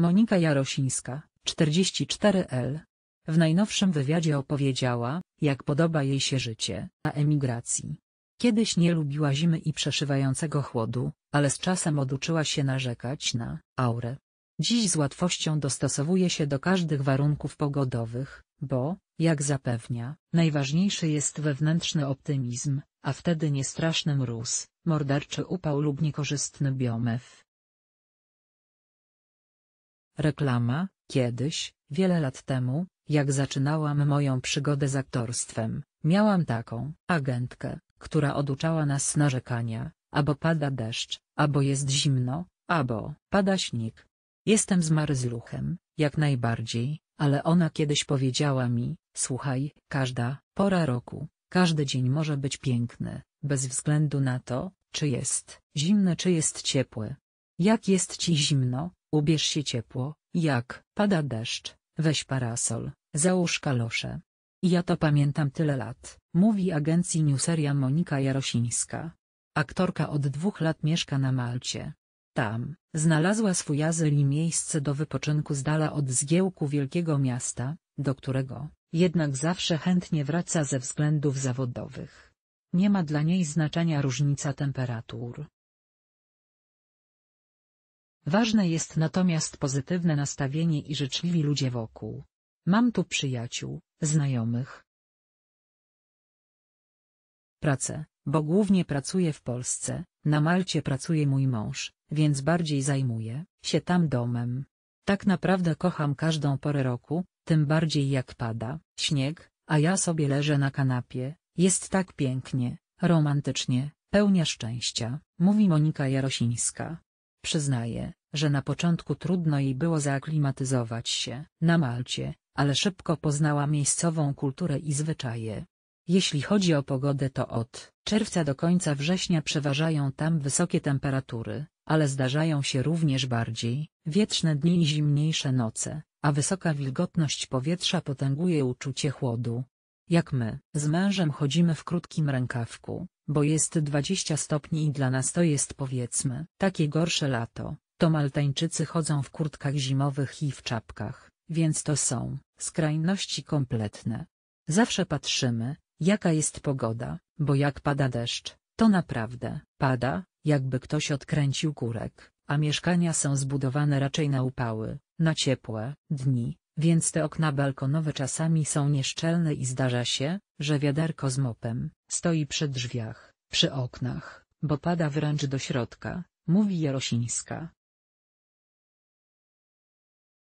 Monika Jarosińska, 44L. W najnowszym wywiadzie opowiedziała, jak podoba jej się życie na emigracji. Kiedyś nie lubiła zimy i przeszywającego chłodu, ale z czasem oduczyła się narzekać na aurę. Dziś z łatwością dostosowuje się do każdych warunków pogodowych, bo, jak zapewnia, najważniejszy jest wewnętrzny optymizm, a wtedy niestraszny mróz, morderczy upał lub niekorzystny biomew. Reklama, kiedyś, wiele lat temu, jak zaczynałam moją przygodę z aktorstwem, miałam taką agentkę, która oduczała nas narzekania, albo pada deszcz, albo jest zimno, albo pada śnieg. Jestem z zmarzluchem, jak najbardziej, ale ona kiedyś powiedziała mi, słuchaj, każda pora roku, każdy dzień może być piękny, bez względu na to, czy jest zimne czy jest ciepły. Jak jest ci zimno, Ubierz się ciepło, jak pada deszcz, weź parasol, załóż kalosze. Ja to pamiętam tyle lat, mówi agencji newseria Monika Jarosińska. Aktorka od dwóch lat mieszka na Malcie. Tam znalazła swój azyl i miejsce do wypoczynku z dala od zgiełku wielkiego miasta, do którego jednak zawsze chętnie wraca ze względów zawodowych. Nie ma dla niej znaczenia różnica temperatur, Ważne jest natomiast pozytywne nastawienie i życzliwi ludzie wokół. Mam tu przyjaciół, znajomych. Pracę, bo głównie pracuję w Polsce, na Malcie pracuje mój mąż, więc bardziej zajmuję się tam domem. Tak naprawdę kocham każdą porę roku, tym bardziej jak pada śnieg, a ja sobie leżę na kanapie, jest tak pięknie, romantycznie, pełnia szczęścia, mówi Monika Jarosińska. Przyznaje, że na początku trudno jej było zaaklimatyzować się na Malcie, ale szybko poznała miejscową kulturę i zwyczaje. Jeśli chodzi o pogodę to od czerwca do końca września przeważają tam wysokie temperatury, ale zdarzają się również bardziej wietrzne dni i zimniejsze noce, a wysoka wilgotność powietrza potęguje uczucie chłodu. Jak my. Z mężem chodzimy w krótkim rękawku, bo jest 20 stopni i dla nas to jest powiedzmy takie gorsze lato, to Maltańczycy chodzą w kurtkach zimowych i w czapkach, więc to są skrajności kompletne. Zawsze patrzymy, jaka jest pogoda, bo jak pada deszcz, to naprawdę pada, jakby ktoś odkręcił kurek, a mieszkania są zbudowane raczej na upały, na ciepłe dni, więc te okna balkonowe czasami są nieszczelne i zdarza się, że wiaderko z mopem stoi przy drzwiach, przy oknach, bo pada wręcz do środka, mówi Jarosińska.